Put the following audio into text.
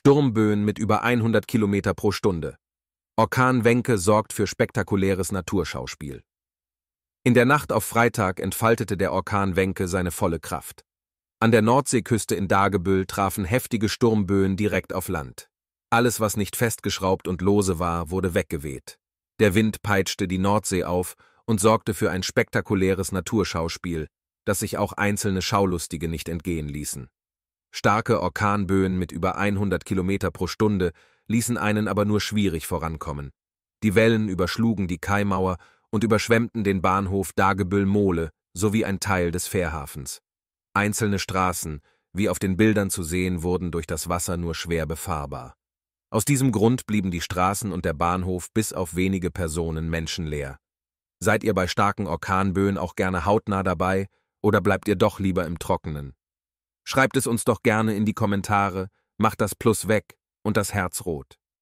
Sturmböen mit über 100 km pro Stunde. Orkan Wenke sorgt für spektakuläres Naturschauspiel. In der Nacht auf Freitag entfaltete der Orkan Wenke seine volle Kraft. An der Nordseeküste in Dagebüll trafen heftige Sturmböen direkt auf Land. Alles, was nicht festgeschraubt und lose war, wurde weggeweht. Der Wind peitschte die Nordsee auf und sorgte für ein spektakuläres Naturschauspiel, das sich auch einzelne Schaulustige nicht entgehen ließen. Starke Orkanböen mit über 100 Kilometer pro Stunde ließen einen aber nur schwierig vorankommen. Die Wellen überschlugen die Kaimauer und überschwemmten den Bahnhof Dagebüll-Mole sowie ein Teil des Fährhafens. Einzelne Straßen, wie auf den Bildern zu sehen, wurden durch das Wasser nur schwer befahrbar. Aus diesem Grund blieben die Straßen und der Bahnhof bis auf wenige Personen menschenleer. Seid ihr bei starken Orkanböen auch gerne hautnah dabei oder bleibt ihr doch lieber im Trockenen? Schreibt es uns doch gerne in die Kommentare, macht das Plus weg und das Herz rot.